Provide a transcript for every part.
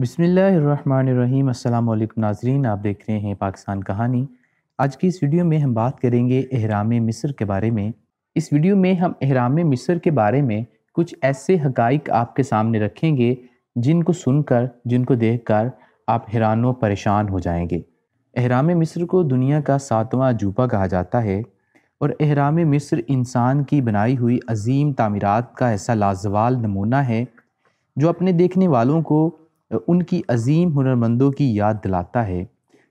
बिसमीम् अल्लाम नाजरीन आप देख रहे हैं पाकिस्तान कहानी आज की इस वीडियो में हम बात करेंगे अहराम मिस्र के बारे में इस वीडियो में हम अहराम मिस्र के बारे में कुछ ऐसे हकाइक आपके सामने रखेंगे जिनको सुनकर जिनको देखकर आप हैरान परेशान हो जाएंगे अहराम मिस्र को दुनिया का सातवां अजूबा कहा जाता है और अहराम मिस्र इंसान की बनाई हुई अजीम तामीरत का ऐसा लाजवाल नमूना है जो अपने देखने वालों को उनकी अजीम हुनरमंदों की याद दिलाता है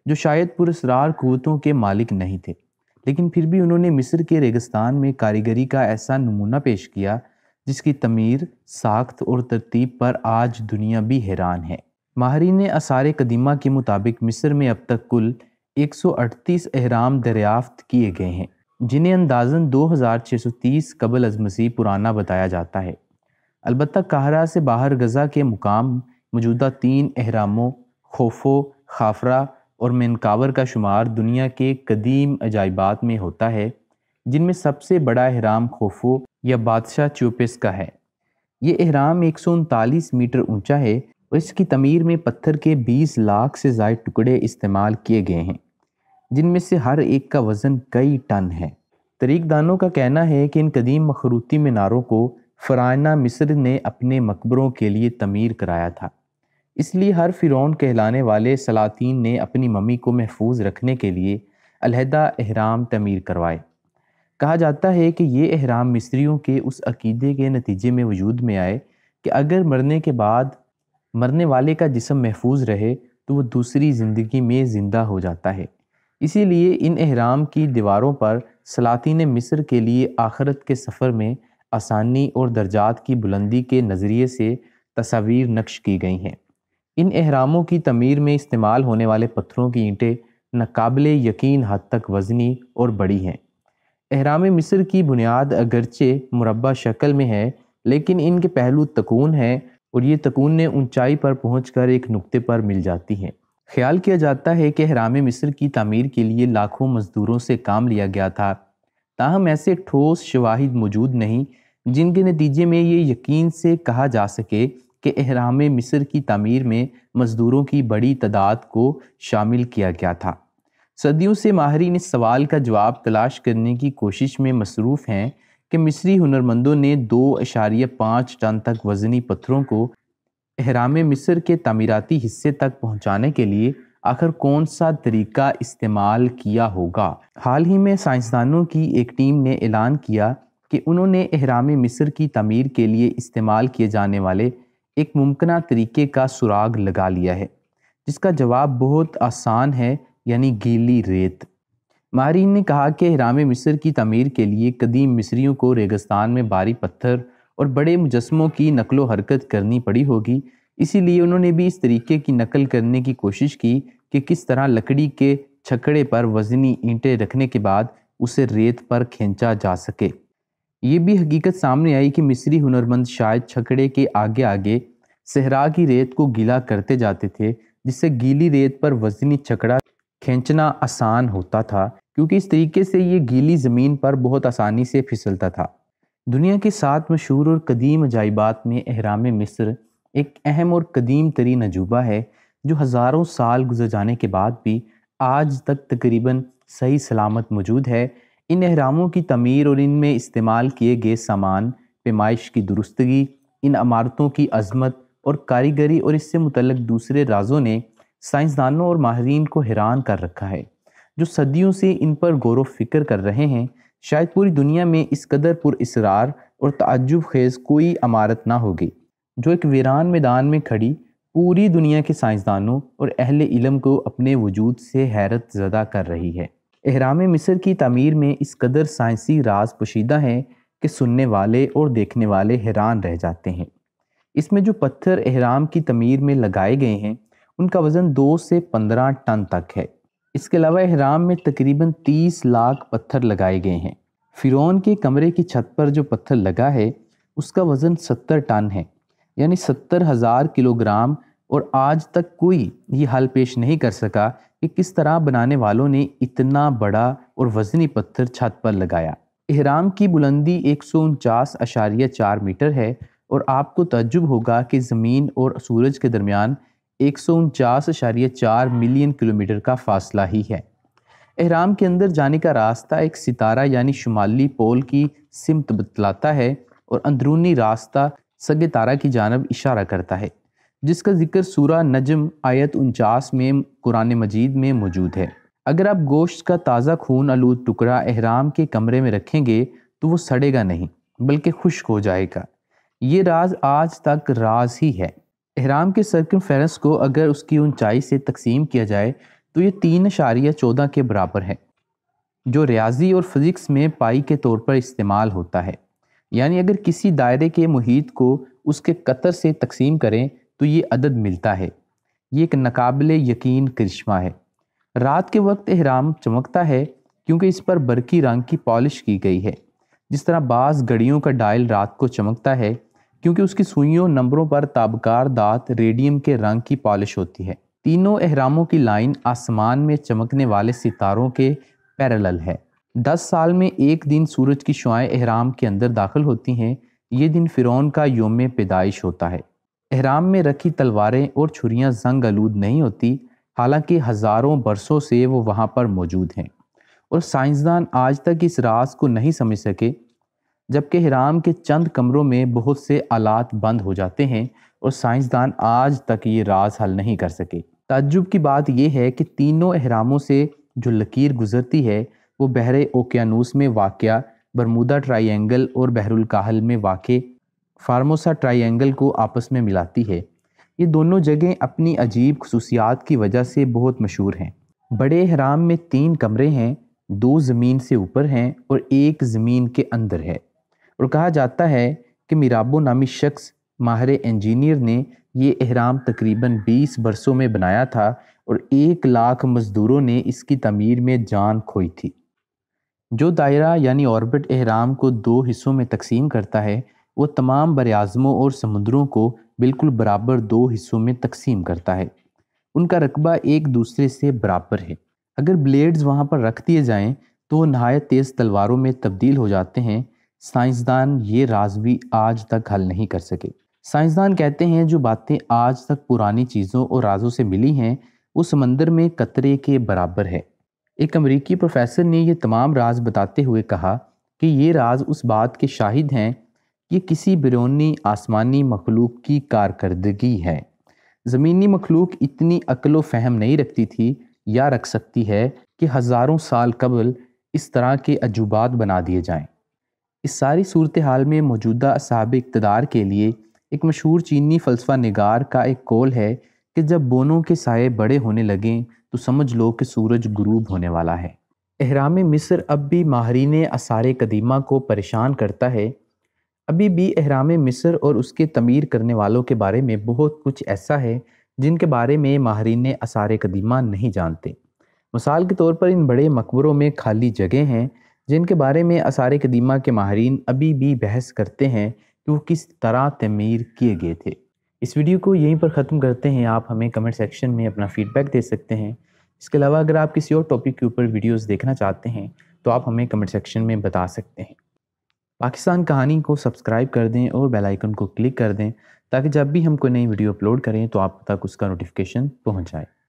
जो शायद पुरस्ार क़वतों के मालिक नहीं थे लेकिन फिर भी उन्होंने मिस्र के रेगिस्तान में कारीगरी का ऐसा नमूना पेश किया जिसकी तमीर साख्त और तरतीब पर आज दुनिया भी हैरान है माहरीन आसार कदीमा के मुताबिक मिस्र में अब तक कुल 138 अहराम दरियाफ्त किए गए हैं जिन्हें अंदाजन 2630 कबल अजमसी पुराना बताया जाता है अलबत् कहरा से बाहर गज़ा के मुकाम मौजूदा तीन अहरामों खोफो खाफरा और मेनकावर का शुमार दुनिया के कदीम अजाइबात में होता है जिनमें सबसे बड़ा अहराम खोफो या बादशाह च्यूपिस का है ये अहराम एक मीटर ऊंचा है और इसकी तमीर में पत्थर के 20 लाख से ज़ायद टुकड़े इस्तेमाल किए गए हैं जिनमें से हर एक का वज़न कई टन है तरीकदानों का कहना है कि इन कदीम मखरूती मीनारों को फ़राना मिस्र ने अपने मकबरों के लिए तमीर कराया था इसलिए हर फ़िरौन कहलाने वाले सलातीन ने अपनी मम्मी को महफूज रखने के लिए अलहदा अहराम तमीर करवाए कहा जाता है कि ये अहराम मिस्रियों के उस अकीदे के नतीजे में वजूद में आए कि अगर मरने के बाद मरने वाले का जिसम महफूज रहे तो वह दूसरी ज़िंदगी में ज़िंदा हो जाता है इसीलिए इन अहराम की दीवारों पर सलातीन मिस्र के लिए आखरत के सफ़र में आसानी और दर्जात की बुलंदी के नज़रिए से तस्वीर नक्श की गई हैं इन अहरामों की तमीर में इस्तेमाल होने वाले पत्थरों की ईंटें नाकबिल यकीन हद तक वजनी और बड़ी हैं अहराम मिस्र की बुनियाद अगरचे मुरबा शक्ल में है लेकिन इनके पहलू तकून हैं और ये तकून ने ऊंचाई पर पहुँच एक नुक्ते पर मिल जाती हैं ख्याल किया जाता है कि अहराम मिस्र की तमीर के लिए लाखों मज़दूरों से काम लिया गया था ताहम ऐसे ठोस शवाहिद मौजूद नहीं जिनके नतीजे में ये यकीन से कहा जा सके कि एहराम मिस्र की तमीर में मज़दूरों की बड़ी तादाद को शामिल किया गया था सदियों से माहरीन इस सवाल का जवाब तलाश करने की कोशिश में मसरूफ़ हैं कि मिस्री हुनरमंदों ने दो अशारिय पाँच टन तक वज़नी पत्थरों को एहराम मिस्र के तमीराती हिस्से तक पहुँचाने के लिए आखिर कौन सा तरीका इस्तेमाल किया होगा हाल ही में साइंसदानों की एक टीम ने ऐलान किया कि उन्होंने एहराम मिस्र की तमीर के लिए इस्तेमाल किए जाने वाले एक मुमकिन तरीके का सुराग लगा लिया है जिसका जवाब बहुत आसान है यानी गीली रेत माहरीन ने कहा कि हराम मिस्र की तमीर के लिए कदीम मिस्रियों को रेगिस्तान में भारी पत्थर और बड़े मुजस्मों की नकलो हरकत करनी पड़ी होगी इसीलिए उन्होंने भी इस तरीके की नकल करने की कोशिश की कि किस तरह लकड़ी के छकड़े पर वजनी ईंटें रखने के बाद उसे रेत पर खींचा जा सके ये भी हकीकत सामने आई कि मिस्री हुनरमंद शायद छकड़े के आगे आगे सहरा की रेत को गीला करते जाते थे जिससे गीली रेत पर वजनी छकड़ा खींचना आसान होता था क्योंकि इस तरीके से ये गीली ज़मीन पर बहुत आसानी से फिसलता था दुनिया के सात मशहूर और कदीम अजाइबात में अहराम मिस्र एक अहम और कदीम तरीन अजूबा है जो हज़ारों साल गुजर जाने के बाद भी आज तक तकरीबन सही सलामत मौजूद है इन अहरामों की तमीर और इनमें इस्तेमाल किए गए सामान पेमाइश की दुरुस्तगी इन अमारतों की अजमत और कारीगरी और इससे मुतलक दूसरे राजों ने साइंसदानों और माहरीन को हैरान कर रखा है जो सदियों से इन पर गौर फिक्र कर रहे हैं शायद पूरी दुनिया में इस कदर इसरार और तजुब खेज कोई अमारत ना होगी जो एक वीरान मैदान में खड़ी पूरी दुनिया के साइंसदानों और अहल इलम को अपने वजूद से हैरत ज़दा कर रही है एहराम मिस्र की तमीर में इस कदर साइंसी राज पोशीदा है कि सुनने वाले और देखने वाले हैरान रह जाते हैं इसमें जो पत्थर एहराम की तमीर में लगाए गए हैं उनका वज़न दो से पंद्रह टन तक है इसके अलावा एहराम में तकरीबन तीस लाख पत्थर लगाए गए हैं फ़िरौन के कमरे की छत पर जो पत्थर लगा है उसका वज़न सत्तर टन है यानी सत्तर हज़ार किलोग्राम और आज तक कोई ये हल पेश नहीं कर सका कि किस तरह बनाने वालों ने इतना बड़ा और वजनी पत्थर छत पर लगाया अहराम की बुलंदी एक सौ उनचास अशारिया चार मीटर है और आपको तजुब होगा कि ज़मीन और सूरज के दरमियान एक सौ उनचास चार मिलियन किलोमीटर का फासला ही है अहराम के अंदर जाने का रास्ता एक सितारा यानी शुमाली पोल की सिमत बतलाता है और अंदरूनी रास्ता सगे तारा की जानब इशारा करता है जिसका जिक्र सूरा नजम आयत उनचास में कुरान मजीद में मौजूद है अगर आप गोश्त का ताज़ा खून आलू टुकड़ा अहराम के कमरे में रखेंगे तो वो सड़ेगा नहीं बल्कि खुश्क हो जाएगा ये राज आज तक राज ही है अहराम के सरकम को अगर उसकी ऊंचाई से तकसीम किया जाए तो ये तीन अशारिया चौदह के बराबर है जो रियाजी और फिज़िक्स में पाई के तौर पर इस्तेमाल होता है यानी अगर किसी दायरे के मुहित को उसके कतर से तकसीम करें तो ये अदद मिलता है ये एक नाकबिल यकीन करिश्मा है रात के वक्त अहराम चमकता है क्योंकि इस पर बरकी रंग की पॉलिश की गई है जिस तरह बाज़ घड़ियों का डायल रात को चमकता है क्योंकि उसकी सुइयों नंबरों पर ताबकार दात रेडियम के रंग की पॉलिश होती है तीनों अहरामों की लाइन आसमान में चमकने वाले सितारों के पैरल है दस साल में एक दिन सूरज की शुआएँ अहराम के अंदर दाखिल होती हैं ये दिन फ़िरौन का योम पैदाइश होता है अहराम में रखी तलवारें और छुरियां जंग आलूद नहीं होती हालांकि हज़ारों बरसों से वो वहाँ पर मौजूद हैं और साइंसदान आज तक इस राज को नहीं समझ सके जबकि हराम के चंद कमरों में बहुत से आलात बंद हो जाते हैं और साइंसदान आज तक ये राज हल नहीं कर सके तजुब की बात यह है कि तीनों अहरामों से जो लकीर गुजरती है वो बहरे ओकियानूस में वाक़ बरमूदा ट्राइंगल और बहरुल काहल में वाक़ फार्मोसा ट्रायंगल को आपस में मिलाती है ये दोनों जगह अपनी अजीब खसूसियात की वजह से बहुत मशहूर हैं बड़े हराम में तीन कमरे हैं दो ज़मीन से ऊपर हैं और एक ज़मीन के अंदर है और कहा जाता है कि मीराबो नामी शख्स माहर इंजीनियर ने ये अहराम तकरीबन 20 बरसों में बनाया था और एक लाख मज़दूरों ने इसकी तमीर में जान खोई थी जो दायरा यानी ऑर्बिट अहराम को दो हिस्सों में तकसीम करता है वो तमाम बरआज़मों और समुद्रों को बिल्कुल बराबर दो हिस्सों में तकसीम करता है उनका रकबा एक दूसरे से बराबर है अगर ब्लेड्स वहाँ पर रख दिए जाएँ तो वह नहायत तेज़ तलवारों में तब्दील हो जाते हैं साइंसदान ये राज भी आज तक हल नहीं कर सके साइंसदान कहते हैं जो बातें आज तक पुरानी चीज़ों और राजों से मिली हैं वो समंदर में कतरे के बराबर है एक अमरीकी प्रोफेसर ने ये तमाम राज बताते हुए कहा कि ये राज उस बात के शाहिद हैं ये किसी बिरूनी आसमानी मखलूक की कारकर्दगी है ज़मीनी मखलूक इतनी अकल फहम नहीं रखती थी या रख सकती है कि हज़ारों साल कबल इस तरह के अजूबात बना दिए जाएं। इस सारी सूरत हाल में मौजूदा साहब इकतदार के लिए एक मशहूर चीनी फ़लसफ़ा नगार का एक कौल है कि जब बोनों के साय बड़े होने लगें तो समझ लो कि सूरज गुरूब होने वाला है अहराम मिस्र अब भी माहरीन आसार कदीमा को परेशान करता है अभी भी अहराम मिस्र और उसके तमीर करने वालों के बारे में बहुत कुछ ऐसा है जिनके बारे में माहरीन आसार कदीमा नहीं जानते मिसाल के तौर पर इन बड़े मकबरों में खाली जगह हैं जिनके बारे में आसार कदीमा के माहरीन अभी भी बहस करते हैं कि वो किस तरह तमीर किए गए थे इस वीडियो को यहीं पर ख़त्म करते हैं आप हमें कमेंट सेक्शन में अपना फीडबैक दे सकते हैं इसके अलावा अगर आप किसी और टॉपिक के ऊपर वीडियोस देखना चाहते हैं तो आप हमें कमेंट सेक्शन में बता सकते हैं पाकिस्तान कहानी को सब्सक्राइब कर दें और बेल आइकन को क्लिक कर दें ताकि जब भी हम कोई नई वीडियो अपलोड करें तो आप तक उसका नोटिफिकेशन पहुंच जाए